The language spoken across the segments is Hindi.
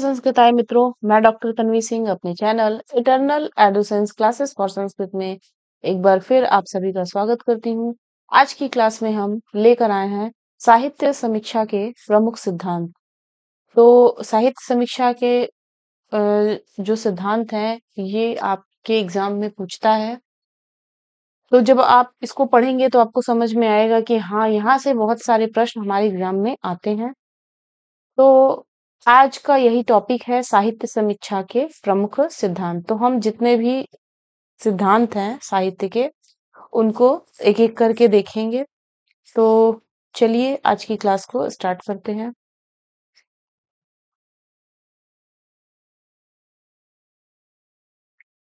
संस्कृत नमस्कृताय मित्रों मैं डॉक्टर तनवी सिंह अपने channel eternal adolescence classes for Sanskrit में एक बार फिर आप सभी का स्वागत करती हूं आज की क्लास में हम लेकर आए हैं साहित्य समीक्षा के प्रमुख सिद्धांत तो साहित्य समीक्षा के जो सिद्धांत हैं ये आपके एग्जाम में पूछता है तो जब आप इसको पढ़ेंगे तो आपको समझ में आएगा कि हाँ यहाँ से बहुत सारे प्रश्न हमारे एग्जाम में आते हैं तो आज का यही टॉपिक है साहित्य समीक्षा के प्रमुख सिद्धांत तो हम जितने भी सिद्धांत हैं साहित्य के उनको एक एक करके देखेंगे तो चलिए आज की क्लास को स्टार्ट करते हैं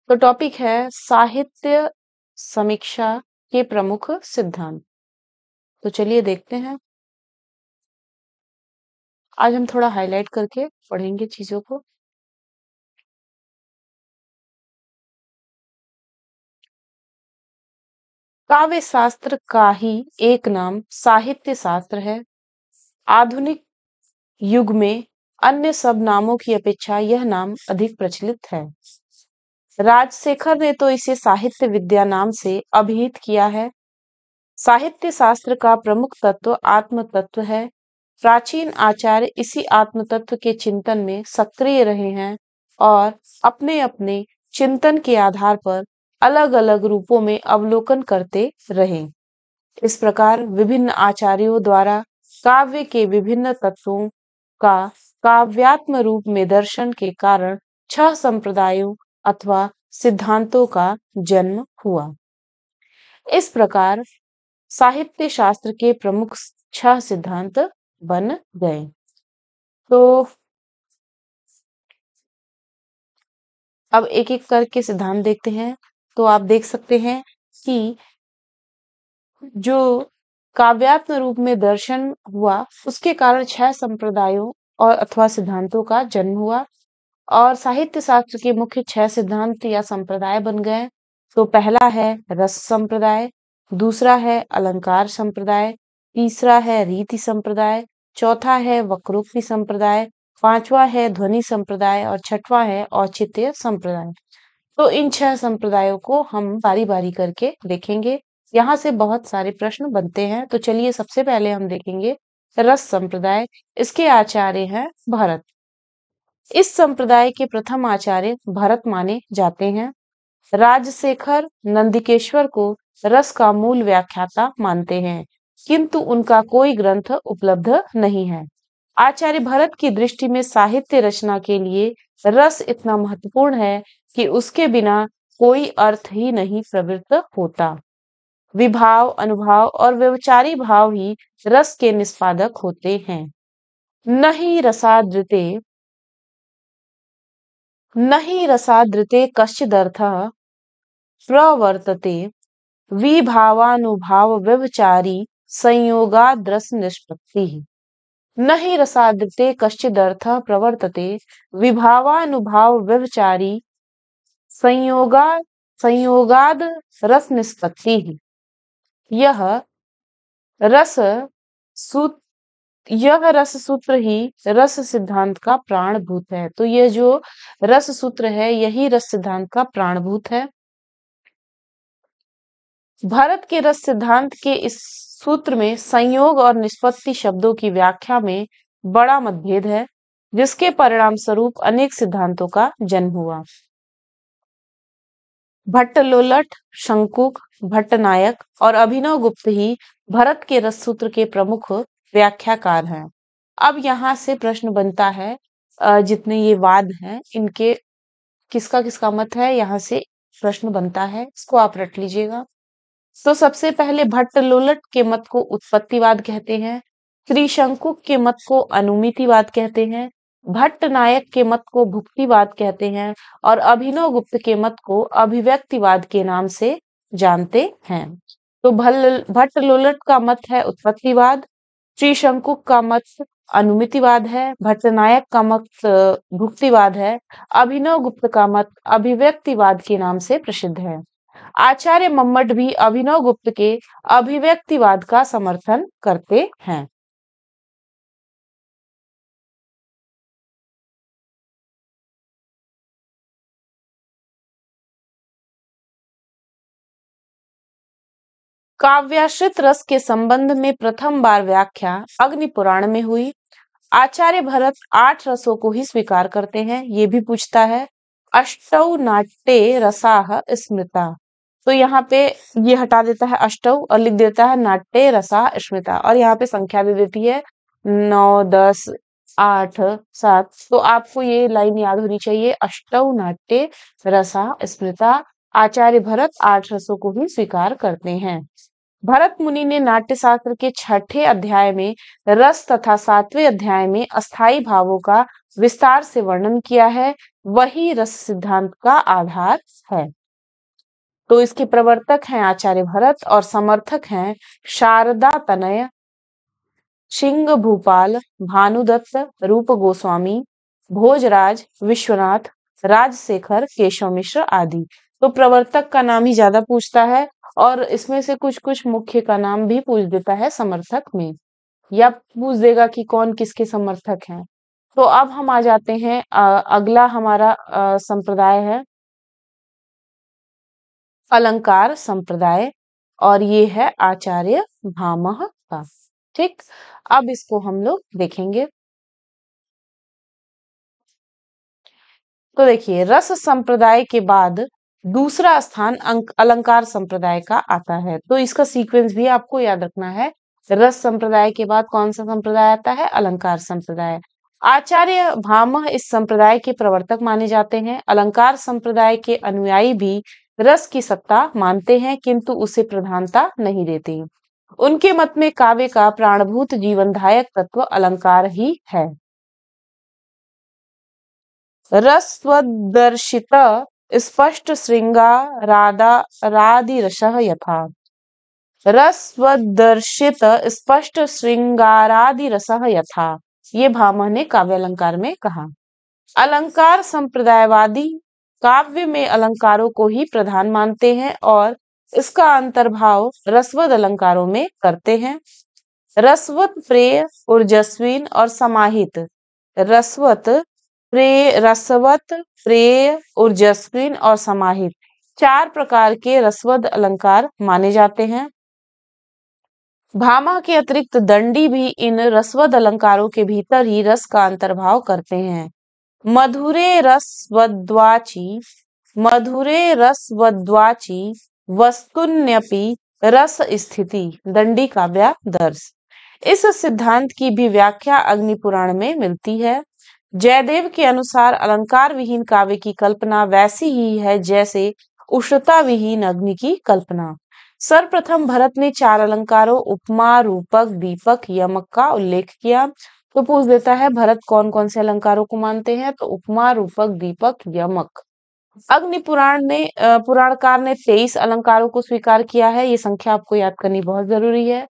तो टॉपिक है साहित्य समीक्षा के प्रमुख सिद्धांत तो चलिए देखते हैं आज हम थोड़ा हाईलाइट करके पढ़ेंगे चीज़ों को काव्य शास्त्र का ही एक नाम साहित्य शास्त्र है आधुनिक युग में अन्य सब नामों की अपेक्षा यह नाम अधिक प्रचलित है राजशेखर ने तो इसे साहित्य विद्या नाम से अभिहित किया है साहित्य शास्त्र का प्रमुख तत्व आत्म तत्व है प्राचीन आचार्य इसी आत्म तत्व के चिंतन में सक्रिय रहे हैं और अपने अपने चिंतन के आधार पर अलग अलग रूपों में अवलोकन करते रहे इस प्रकार विभिन्न आचार्यों द्वारा काव्य के विभिन्न तत्वों का काव्यात्म रूप में दर्शन के कारण छह संप्रदायों अथवा सिद्धांतों का जन्म हुआ इस प्रकार साहित्य शास्त्र के प्रमुख छह सिद्धांत बन गए तो अब एक एक करके सिद्धांत देखते हैं तो आप देख सकते हैं कि जो काव्यात्म रूप में दर्शन हुआ उसके कारण छह संप्रदायों और अथवा सिद्धांतों का जन्म हुआ और साहित्य शास्त्र के मुख्य छह सिद्धांत या संप्रदाय बन गए तो पहला है रस संप्रदाय दूसरा है अलंकार संप्रदाय तीसरा है रीति संप्रदाय चौथा है वक्रूपी संप्रदाय पांचवा है ध्वनि संप्रदाय और छठवां है औचित्य संप्रदाय तो इन छह संप्रदायों को हम बारी बारी करके देखेंगे यहाँ से बहुत सारे प्रश्न बनते हैं तो चलिए सबसे पहले हम देखेंगे रस संप्रदाय इसके आचार्य हैं भरत इस संप्रदाय के प्रथम आचार्य भरत माने जाते हैं राजशेखर नंदिकेश्वर को रस का मूल व्याख्याता मानते हैं किंतु उनका कोई ग्रंथ उपलब्ध नहीं है आचार्य भरत की दृष्टि में साहित्य रचना के लिए रस इतना महत्वपूर्ण है कि उसके बिना कोई अर्थ ही नहीं प्रवृत्त होता विभाव अनुभाव और व्यवचारी भाव ही रस के निष्पादक होते हैं नहीं रसाद्रते नहीं रसाद्रते कश्चिदर्थ प्रवर्तते विभावानुभाव व्यवचारी संयोगाद्रस निष्पत्ति न ही रसादृते कश्चिदर्थ प्रवर्तते विभावानुभाव व्यवचारी संयोगा संयोगाद रस निष्पत्ति यह रस सूत्र यह रस सूत्र ही रस सिद्धांत का प्राणभूत है तो यह जो रस सूत्र है यही रस सिद्धांत का प्राणभूत है भारत के रस सिद्धांत के इस सूत्र में संयोग और निष्पत्ति शब्दों की व्याख्या में बड़ा मतभेद है जिसके परिणाम स्वरूप अनेक सिद्धांतों का जन्म हुआ भट्ट लोलट शंकुक भट्ट नायक और अभिनव गुप्त ही भरत के रस सूत्र के प्रमुख व्याख्याकार हैं अब यहाँ से प्रश्न बनता है जितने ये वाद हैं इनके किसका किसका मत है यहाँ से प्रश्न बनता है इसको आप रट लीजिएगा तो सबसे पहले भट्ट लोलट के मत को उत्पत्तिवाद कहते हैं त्रिशंकुक के मत को अनुमितिवाद कहते हैं भट्ट नायक के मत को भुक्तिवाद कहते हैं और अभिनव गुप्त के मत को अभिव्यक्तिवाद के नाम से जानते हैं तो भल भट्ट लोलट का मत है उत्पत्तिवाद त्रिशंकुक का मत अनुमितिवाद है भट्ट नायक का मत भुक्तिवाद है अभिनव गुप्त का मत अभिव्यक्तिवाद के नाम से प्रसिद्ध है आचार्य मम्मट भी अभिनव गुप्त के अभिव्यक्तिवाद का समर्थन करते हैं काव्याश्रित रस के संबंध में प्रथम बार व्याख्या अग्नि पुराण में हुई आचार्य भरत आठ रसों को ही स्वीकार करते हैं ये भी पूछता है अष्टौ नाट्य रसाह स्मृता तो यहाँ पे ये हटा देता है अष्टव और लिख देता है नाट्य रसा स्मिता और यहाँ पे संख्या दे देती है नौ दस आठ सात तो आपको ये लाइन याद होनी चाहिए अष्टव नाट्य रसा स्मृता आचार्य भरत आठ रसों को ही स्वीकार करते हैं भरत मुनि ने नाट्य शास्त्र के छठे अध्याय में रस तथा सातवें अध्याय में अस्थाई भावों का विस्तार से वर्णन किया है वही रस सिद्धांत का आधार है तो इसके प्रवर्तक हैं आचार्य भरत और समर्थक हैं शारदा तनय सिंह भूपाल भानुदत्त रूप गोस्वामी भोजराज विश्वनाथ राजशेखर केशव मिश्र आदि तो प्रवर्तक का नाम ही ज्यादा पूछता है और इसमें से कुछ कुछ मुख्य का नाम भी पूछ देता है समर्थक में या पूछ देगा कि कौन किसके समर्थक हैं तो अब हम आ जाते हैं अगला हमारा संप्रदाय है अलंकार संप्रदाय और ये है आचार्य भाम का ठीक अब इसको हम लोग देखेंगे तो देखिए रस संप्रदाय के बाद दूसरा स्थान अलंकार संप्रदाय का आता है तो इसका सीक्वेंस भी आपको याद रखना है रस संप्रदाय के बाद कौन सा संप्रदाय आता है अलंकार संप्रदाय आचार्य भाम इस संप्रदाय के प्रवर्तक माने जाते हैं अलंकार संप्रदाय के अनुयायी भी रस की सत्ता मानते हैं किंतु उसे प्रधानता नहीं देते उनके मत में काव्य का प्राणभूत जीवनदायक तत्व अलंकार ही है रसवदर्शित स्पष्ट राधा रादि रस यथा रसवदर्शित स्पष्ट श्रृंगारादि रस यथा ये भामा ने काव्य अलंकार में कहा अलंकार संप्रदायवादी काव्य में अलंकारों को ही प्रधान मानते हैं और इसका अंतर्भाव रसवद अलंकारों में करते हैं रसवत प्रेय ऊर्जस्वीन और समाहित रसवत प्रेय रसवत प्रेय ऊर्जस्वीन और समाहित चार प्रकार के रसवद अलंकार माने जाते हैं भामा के अतिरिक्त दंडी भी इन रसवद अलंकारों के भीतर ही रस का अंतर्भाव करते हैं मधुरे रसवद्वाचि मधुरे रसवद्वाचि वस्तुन्यपि रस स्थिति दंडी दर्श इस सिद्धांत की भी व्याख्या अग्नि पुराण में मिलती है जयदेव के अनुसार अलंकार विहीन काव्य की कल्पना वैसी ही है जैसे उष्णता विहीन अग्नि की कल्पना सर्वप्रथम भरत ने चार अलंकारों उपमा रूपक दीपक यमक का उल्लेख किया तो पूछ देता है भरत कौन कौन से अलंकारों को मानते हैं तो उपमा रूपक दीपक यमक अग्नि पुराण ने पुराणकार ने तेईस अलंकारों को स्वीकार किया है ये संख्या आपको याद करनी बहुत जरूरी है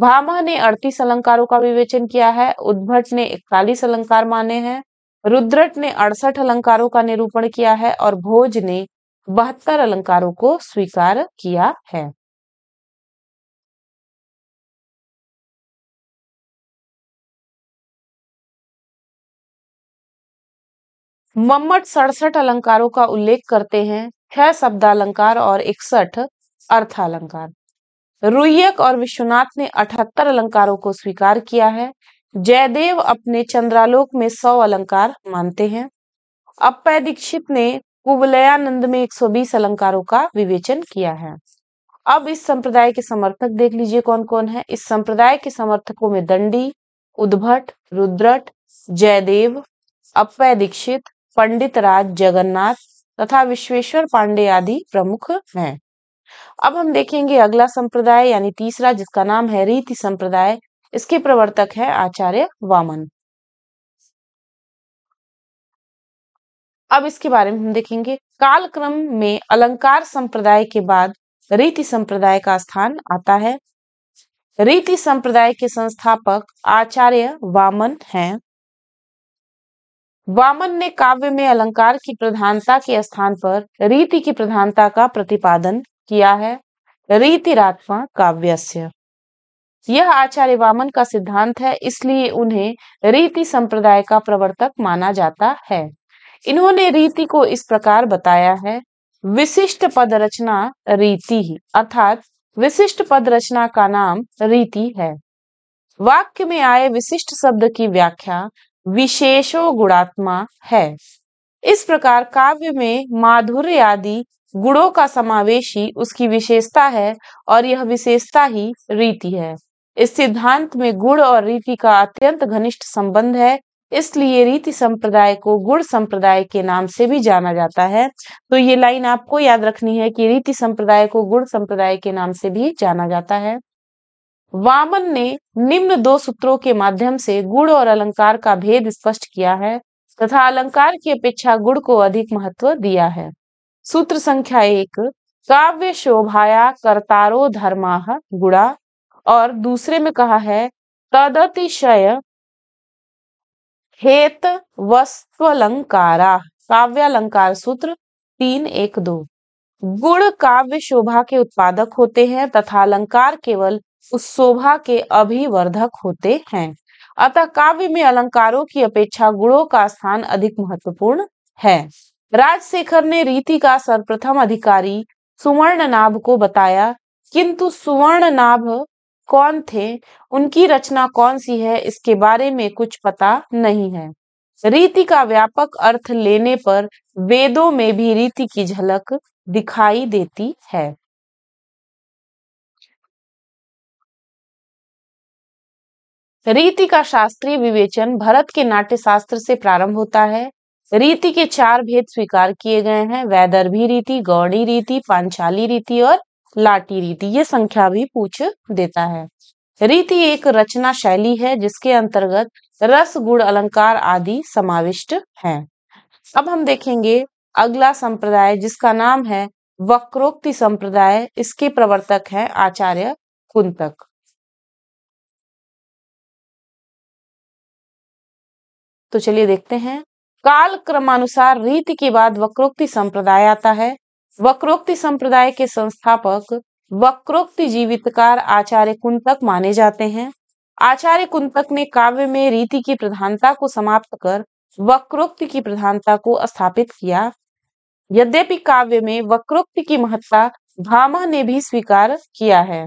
भामा ने अड़तीस अलंकारों का विवेचन किया है उद्भट ने इकतालीस अलंकार माने हैं रुद्रट ने अड़सठ अलंकारों का निरूपण किया है और भोज ने बहत्तर अलंकारों को स्वीकार किया है मम्मट सड़सठ अलंकारों का उल्लेख करते हैं छह शब्दालंकार और इकसठ अर्थालंकार रुयक और विश्वनाथ ने अठहत्तर अलंकारों को स्वीकार किया है जयदेव अपने चंद्रालोक में सौ अलंकार मानते हैं अपय दीक्षित ने कुबलयानंद में 120 अलंकारों का विवेचन किया है अब इस संप्रदाय के समर्थक देख लीजिए कौन कौन है इस संप्रदाय के समर्थकों में दंडी उद्भट रुद्रट जयदेव अपय दीक्षित पंडित राज जगन्नाथ तथा विश्वेश्वर पांडे आदि प्रमुख हैं अब हम देखेंगे अगला संप्रदाय यानी तीसरा जिसका नाम है रीति संप्रदाय इसके प्रवर्तक है आचार्य वामन अब इसके बारे में हम देखेंगे कालक्रम में अलंकार संप्रदाय के बाद रीति संप्रदाय का स्थान आता है रीति संप्रदाय के संस्थापक आचार्य वामन हैं वामन ने काव्य में अलंकार की प्रधानता के स्थान पर रीति की प्रधानता का प्रतिपादन किया है रीतिरात्मा काव्यस्य यह आचार्य वामन का सिद्धांत है इसलिए उन्हें रीति संप्रदाय का प्रवर्तक माना जाता है इन्होंने रीति को इस प्रकार बताया है विशिष्ट पद रचना रीति ही अर्थात विशिष्ट पद रचना का नाम रीति है वाक्य में आए विशिष्ट शब्द की व्याख्या विशेषो गुणात्मा है इस प्रकार काव्य में माधुर्य आदि गुणों का समावेश ही उसकी विशेषता है और यह विशेषता ही रीति है इस सिद्धांत में गुण और रीति का अत्यंत घनिष्ठ संबंध है इसलिए रीति संप्रदाय को गुण संप्रदाय के नाम से भी जाना जाता है तो ये लाइन आपको याद रखनी है कि रीति संप्रदाय को गुण संप्रदाय के नाम से भी जाना जाता है वामन ने निम्न दो सूत्रों के माध्यम से गुण और अलंकार का भेद स्पष्ट किया है तथा अलंकार की अपेक्षा गुण को अधिक महत्व दिया है सूत्र संख्या एक काव्य शोभाया कर्तारो धर्मा गुणा और दूसरे में कहा है तदतिशय हेत वस्त्वलंकारा काव्यालंकार सूत्र तीन एक दो गुण काव्य शोभा के उत्पादक होते हैं तथा अलंकार केवल उस शोभा के अभिवर्धक होते हैं अतः काव्य में अलंकारों की अपेक्षा गुणों का स्थान अधिक महत्वपूर्ण है राजशेखर ने रीति का सर्वप्रथम अधिकारी सुवर्ण नाभ को बताया किंतु सुवर्ण नाभ कौन थे उनकी रचना कौन सी है इसके बारे में कुछ पता नहीं है रीति का व्यापक अर्थ लेने पर वेदों में भी रीति की झलक दिखाई देती है रीति का शास्त्रीय विवेचन भरत के नाट्य शास्त्र से प्रारंभ होता है रीति के चार भेद स्वीकार किए गए हैं वैदर्भी रीति गौड़ी रीति पांचाली रीति और लाठी रीति ये संख्या भी पूछ देता है रीति एक रचना शैली है जिसके अंतर्गत रस गुण अलंकार आदि समाविष्ट है अब हम देखेंगे अगला संप्रदाय जिसका नाम है वक्रोक्ति संप्रदाय इसके प्रवर्तक है आचार्य कुंतक तो चलिए देखते हैं काल क्रमानुसार रीति के बाद वक्रोक्ति संप्रदाय आता है वक्रोक्ति संप्रदाय के संस्थापक वक्रोक्ति जीवितकार आचार्य कुंतक माने जाते हैं आचार्य कुंतक ने काव्य में रीति की प्रधानता को समाप्त कर वक्रोक्ति की प्रधानता को स्थापित किया यद्यपि काव्य में वक्रोक्ति की महत्ता भामा ने भी स्वीकार किया है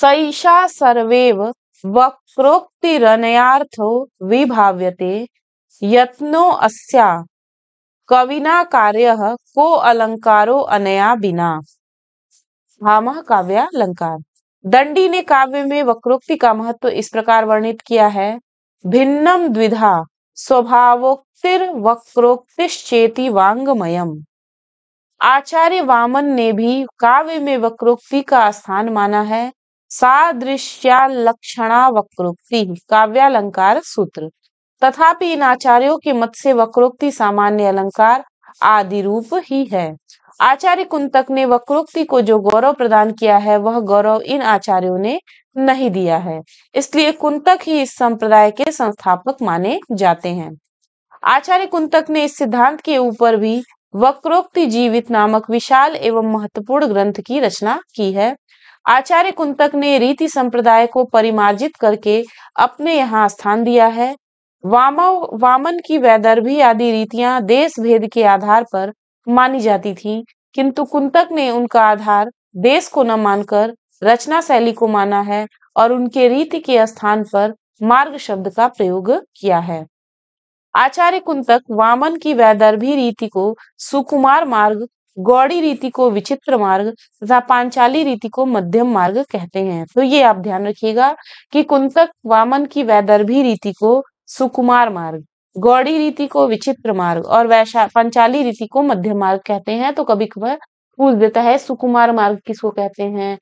सैषा सर्वेव वक्रोक्तिरनयाथो विभाव्यते अस्या कविना कार्य कार्यः अनया बिना भामह काव्यालंकार दंडी ने काव्य में वक्रोक्ति का महत्व इस प्रकार वर्णित किया है भिन्नम द्विधा स्वभावोक्तिर वक्रोक्तिश्चेति वांगमयम आचार्य वामन ने भी काव्य में वक्रोक्ति का स्थान माना है सादृश्यालक्षणा वक्रोक्ति काव्यालंकार सूत्र तथापि इन आचार्यों के मत से वक्रोक्ति सामान्य अलंकार आदि रूप ही है आचार्य कुंतक ने वक्रोक्ति को जो गौरव प्रदान किया है वह गौरव इन आचार्यों ने नहीं दिया है इसलिए कुंतक ही इस संप्रदाय के संस्थापक माने जाते हैं आचार्य कुंतक ने इस सिद्धांत के ऊपर भी वक्रोक्ति जीवित नामक विशाल एवं महत्वपूर्ण ग्रंथ की रचना की है आचार्य कुंतक ने रीति संप्रदाय को परिमार्जित करके अपने यहाँ स्थान दिया है वामव वामन की वैदर्भी आदि रीतियां देश भेद के आधार पर मानी जाती थीं, किंतु कुंतक ने उनका आधार देश को न मानकर रचना शैली को माना है और उनके रीति के स्थान पर मार्ग शब्द का प्रयोग किया है आचार्य कुंतक वामन की वैदर्भी रीति को सुकुमार मार्ग गौड़ी रीति को विचित्र मार्ग तथा पांचाली रीति को मध्यम मार्ग कहते हैं तो ये आप ध्यान रखिएगा कि कुंतक वामन की वैदर्भी रीति को सुकुमार मार्ग गौड़ी रीति को विचित्र मार्ग और वैशा पंचाली रीति को मध्य मार्ग कहते हैं तो कभी कभी पूछ देता है सुकुमार मार्ग किसको कहते हैं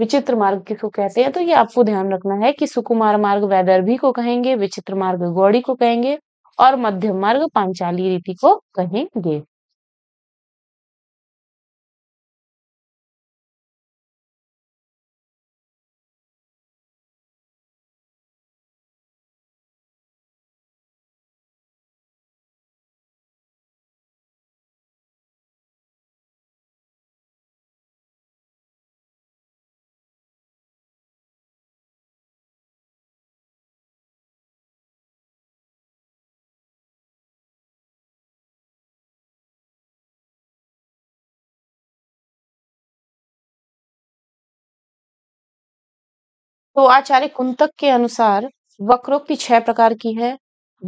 विचित्र मार्ग किसको कहते हैं तो ये आपको ध्यान रखना है कि सुकुमार मार्ग वैदर्भी को कहेंगे विचित्र मार्ग गौड़ी को कहेंगे और मध्यम मार्ग पांचाली रीति को कहेंगे तो आचार्य कुंतक के अनुसार वक्रोक्ति छह प्रकार की है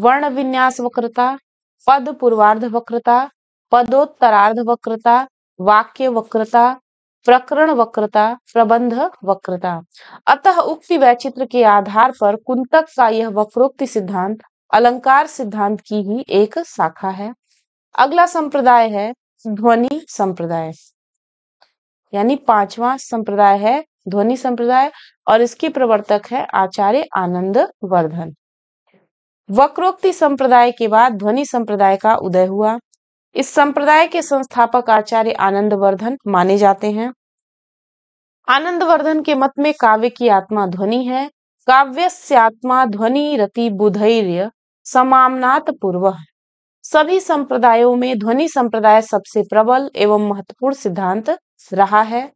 वर्ण विन्यास वक्रता पद पूर्वार्ध वक्रता पदोत्तरार्ध वक्रता वाक्य वक्रता प्रकरण वक्रता प्रबंध वक्रता अतः उक्ति वैचित्र के आधार पर कुंतक का यह वक्रोक्ति सिद्धांत अलंकार सिद्धांत की ही एक शाखा है अगला संप्रदाय है ध्वनि संप्रदाय यानी पांचवा संप्रदाय है ध्वनि संप्रदाय और इसके प्रवर्तक है आचार्य आनंद वर्धन वक्रोक्ति संप्रदाय के बाद ध्वनि संप्रदाय का उदय हुआ इस संप्रदाय के संस्थापक आचार्य आनंद वर्धन माने जाते हैं आनंद वर्धन के मत में काव्य की आत्मा ध्वनि है आत्मा ध्वनि रति बुधैर्य समामनात पूर्व है सभी संप्रदायों में ध्वनि संप्रदाय सबसे प्रबल एवं महत्वपूर्ण सिद्धांत रहा है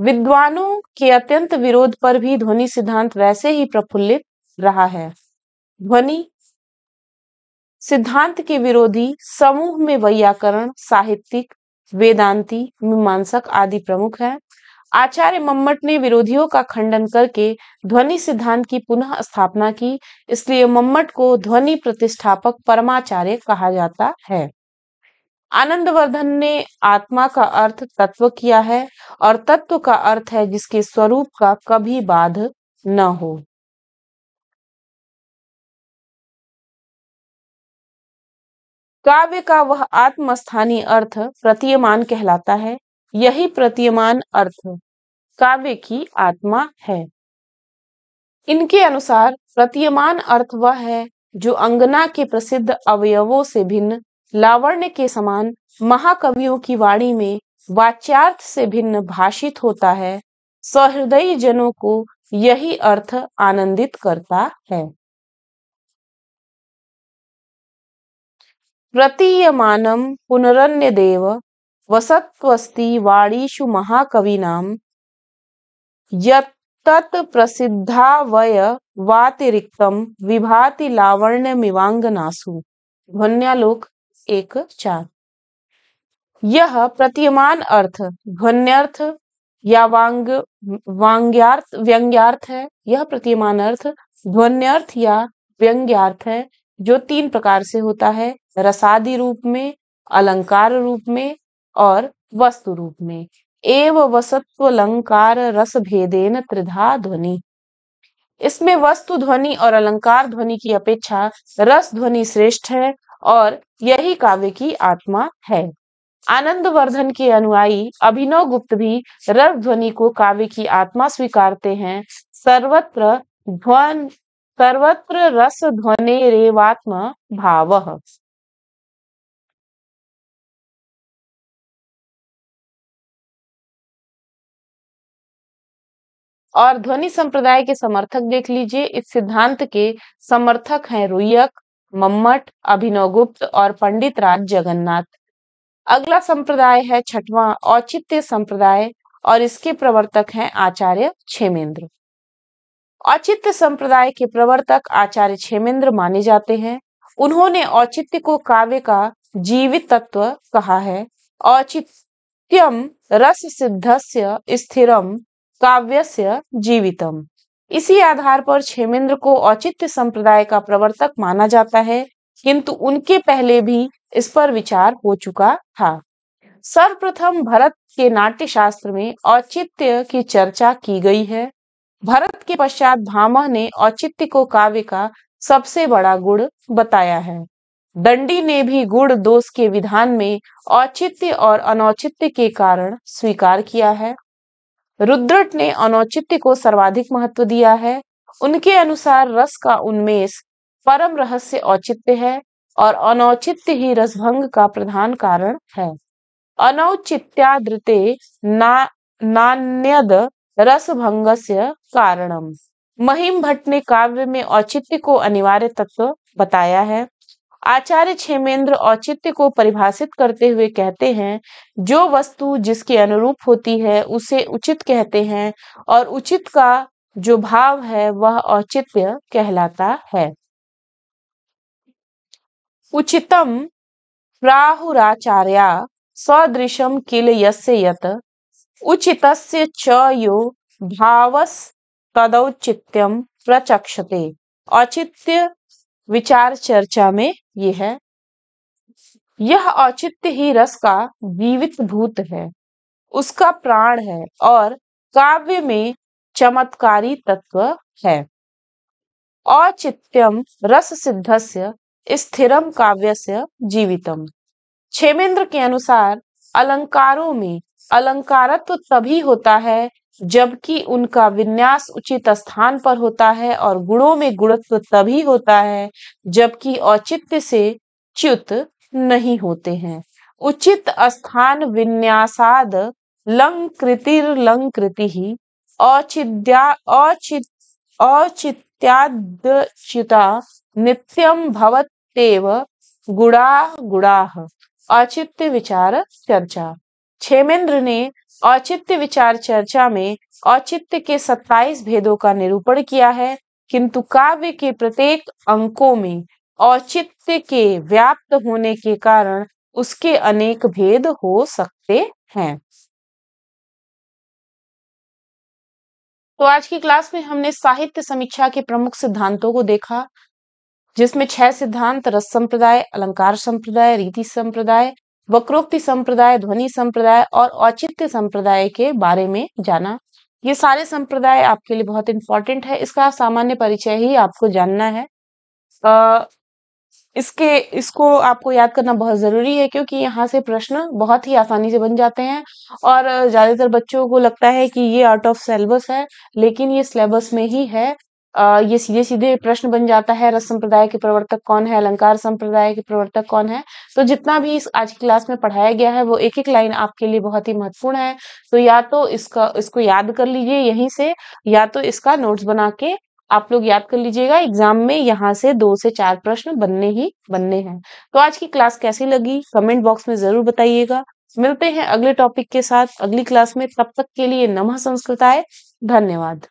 विद्वानों के अत्यंत विरोध पर भी ध्वनि सिद्धांत वैसे ही प्रफुल्लित रहा है ध्वनि सिद्धांत के विरोधी समूह में वैयाकरण साहित्यिक वेदांति मीमांसक आदि प्रमुख हैं आचार्य मम्मट ने विरोधियों का खंडन करके ध्वनि सिद्धांत की पुनः स्थापना की इसलिए मम्मट को ध्वनि प्रतिष्ठापक परमाचार्य कहा जाता है आनंदवर्धन ने आत्मा का अर्थ तत्व किया है और तत्व का अर्थ है जिसके स्वरूप का कभी बाध न हो काव्य का वह आत्मस्थानी अर्थ प्रतीयमान कहलाता है यही प्रतीयमान अर्थ काव्य की आत्मा है इनके अनुसार प्रतीयमान अर्थ वह है जो अंगना के प्रसिद्ध अवयवों से भिन्न लावण्य के समान महाकवियों की वाणी में वाच्यार्थ से भिन्न भाषित होता है सहृदयी जनों को यही अर्थ आनंदित करता है पुनरन्य पुनरन्यदेव वसत्वस्ति वाणीषु प्रसिद्धा वय प्रसिद्धावयवातिरिक्तं विभाति मिवांगनासु ध्वन्यालोक एक चार यह प्रतिमान अर्थ ध्वन्यर्थ या वांग वांग्यार्थ व्यंग्यार्थ है यह प्रतिमान अर्थ ध्वन्यर्थ या व्यंग्यार्थ है जो तीन प्रकार से होता है रसादि रूप में अलंकार रूप में और वस्तु रूप में एव वसत्व अलंकार रस भेदेन त्रिधा ध्वनि इसमें वस्तु ध्वनि और अलंकार ध्वनि की अपेक्षा रस ध्वनि श्रेष्ठ है और यही काव्य की आत्मा है आनंद वर्धन के अनुयायी अभिनव गुप्त भी रव ध्वनि को काव्य की आत्मा स्वीकारते हैं सर्वत्र ध्वन सर्वत्र रस ध्वनि रेवात्म भाव और ध्वनि संप्रदाय के समर्थक देख लीजिए इस सिद्धांत के समर्थक हैं रुयक मम्मट अभिनवगुप्त और पंडित राज जगन्नाथ अगला संप्रदाय है छठवां औचित्य संप्रदाय और इसके प्रवर्तक हैं आचार्य छेमेंद्र औचित्य संप्रदाय के प्रवर्तक आचार्य छेमेंद्र माने जाते हैं उन्होंने औचित्य को काव्य का जीवित तत्व कहा है औचित्यम रस सिद्धस्य स्थिरम काव्यस्य जीवितम इसी आधार पर क्षेमेंद्र को औचित्य संप्रदाय का प्रवर्तक माना जाता है किंतु उनके पहले भी इस पर विचार हो चुका था सर्वप्रथम भरत के नाट्य शास्त्र में औचित्य की चर्चा की गई है भरत के पश्चात भामा ने औचित्य को काव्य का सबसे बड़ा गुण बताया है दंडी ने भी गुण दोष के विधान में औचित्य और अनौचित्य के कारण स्वीकार किया है रुद्रट ने अनौचित्य को सर्वाधिक महत्व दिया है उनके अनुसार रस का उन्मेष परम रहस्य औचित्य है और अनौचित्य ही रसभंग का प्रधान कारण है अनौचित्याद्रते ना नान्यद रसभंगस्य कारणम महिम भट्ट ने काव्य में औचित्य को अनिवार्य तत्व बताया है आचार्य क्षेमेंद्र औचित्य को परिभाषित करते हुए कहते हैं जो वस्तु जिसके अनुरूप होती है उसे उचित कहते हैं और उचित का जो भाव है वह औचित्य कहलाता है उचितम प्राहुराचार्या सदृशम किल यसे यत उचित चो यो भावस तदौचित्यम प्रचक्षते औचित्य विचार चर्चा में ये है यह औचित्य ही रस का जीवित भूत है उसका प्राण है और काव्य में चमत्कारी तत्व है औचित्यम रस सिद्धस्य स्थिरम से जीवितम छेमेंद्र के अनुसार अलंकारों में अलंकारत्व तभी होता है जबकि उनका विन्यास उचित स्थान पर होता है और गुणों में गुणत्व तभी होता है जबकि औचित्य से च्युत नहीं होते हैं उचित स्थान विन्यासाद लंकृति ही औचित्या औचित औचित्यादचिता नित्यम भवत्तेव गुणा गुणा औचित्य विचार चर्चा क्षेमेंद्र ने औचित्य विचार चर्चा में औचित्य के 27 भेदों का निरूपण किया है किंतु काव्य के प्रत्येक अंकों में औचित्य के व्याप्त होने के कारण उसके अनेक भेद हो सकते हैं तो आज की क्लास में हमने साहित्य समीक्षा के प्रमुख सिद्धांतों को देखा जिसमें छह सिद्धांत रस संप्रदाय अलंकार संप्रदाय रीति संप्रदाय वक्रोक्ति संप्रदाय ध्वनि संप्रदाय और औचित्य संप्रदाय के बारे में जाना ये सारे संप्रदाय आपके लिए बहुत इंपॉर्टेंट है इसका सामान्य परिचय ही आपको जानना है आ, इसके इसको आपको याद करना बहुत जरूरी है क्योंकि यहाँ से प्रश्न बहुत ही आसानी से बन जाते हैं और ज्यादातर बच्चों को लगता है कि ये आउट ऑफ सिलेबस है लेकिन ये सिलेबस में ही है ये सीधे सीधे प्रश्न बन जाता है रस संप्रदाय के प्रवर्तक कौन है अलंकार संप्रदाय के प्रवर्तक कौन है तो जितना भी इस आज की क्लास में पढ़ाया गया है वो एक एक लाइन आपके लिए बहुत ही महत्वपूर्ण है तो या तो इसका इसको याद कर लीजिए यहीं से या तो इसका नोट्स बना के आप लोग याद कर लीजिएगा एग्जाम में यहाँ से दो से चार प्रश्न बनने ही बनने हैं तो आज की क्लास कैसी लगी कमेंट बॉक्स में जरूर बताइएगा मिलते हैं अगले टॉपिक के साथ अगली क्लास में तब तक के लिए नमः संस्कृताय धन्यवाद